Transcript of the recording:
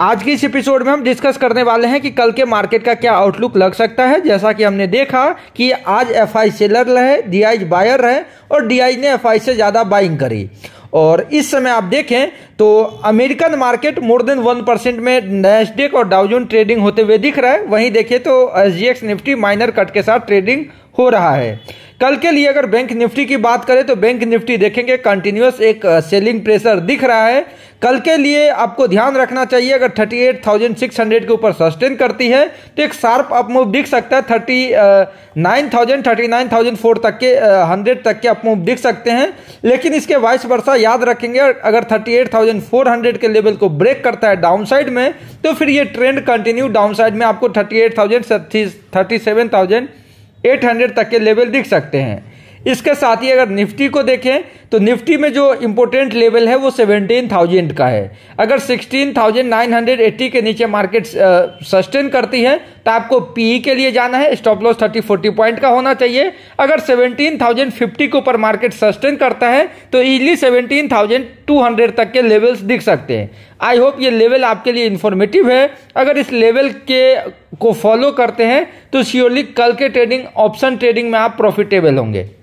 आज के इस एपिसोड में हम डिस्कस करने वाले हैं कि कल के मार्केट का क्या आउटलुक लग सकता है जैसा कि हमने देखा कि आज एफ आई सेलर रहे डी आई बायर रहे और डी आई ने एफ आई से ज़्यादा बाइंग करी और इस समय आप देखें तो American market more than one percent में नैसडेक और डाउजोन ट्रेडिंग होते हुए दिख रहा है वहीं देखें तो एस निफ्टी माइनर कट के साथ ट्रेडिंग हो रहा है कल के लिए अगर बैंक निफ्टी की बात करें तो बैंक निफ्टी देखेंगे कंटिन्यूस एक सेलिंग uh, प्रेशर दिख रहा है कल के लिए आपको ध्यान रखना चाहिए अगर 38,600 के ऊपर सस्टेन करती है तो एक शार्प अपमूव दिख सकता है thirty nine thousand thirty nine thousand four तक के हंड्रेड तक के अपमूव दिख सकते हैं लेकिन इसके वाइस वर्षा याद रखेंगे अगर thirty eight thousand four hundred के लेवल को ब्रेक करता है डाउन साइड में तो फिर ये ट्रेंड कंटिन्यू डाउन साइड में आपको thirty eight thousand thirty seven thousand eight hundred तक के लेवल दिख सकते हैं इसके साथ ही अगर निफ्टी को देखें तो निफ्टी में जो इम्पोर्टेंट लेवल है वो सेवनटीन थाउजेंड का है अगर sixteen thousand nine hundred eighty के नीचे मार्केट सस्टेन करती है तो आपको पीई e के लिए जाना है stop loss thirty forty point का होना चाहिए अगर सेवनटीन थाउजेंड फिफ्टी के ऊपर मार्केट सस्टेन करता है तो easily seventeen thousand two hundred तक के लेवल्स दिख सकते हैं आई होप ये लेवल आपके लिए इन्फॉर्मेटिव है अगर इस लेवल के को फॉलो करते हैं तो श्योरली कल के ट्रेडिंग ऑप्शन ट्रेडिंग में आप प्रॉफिटेबल होंगे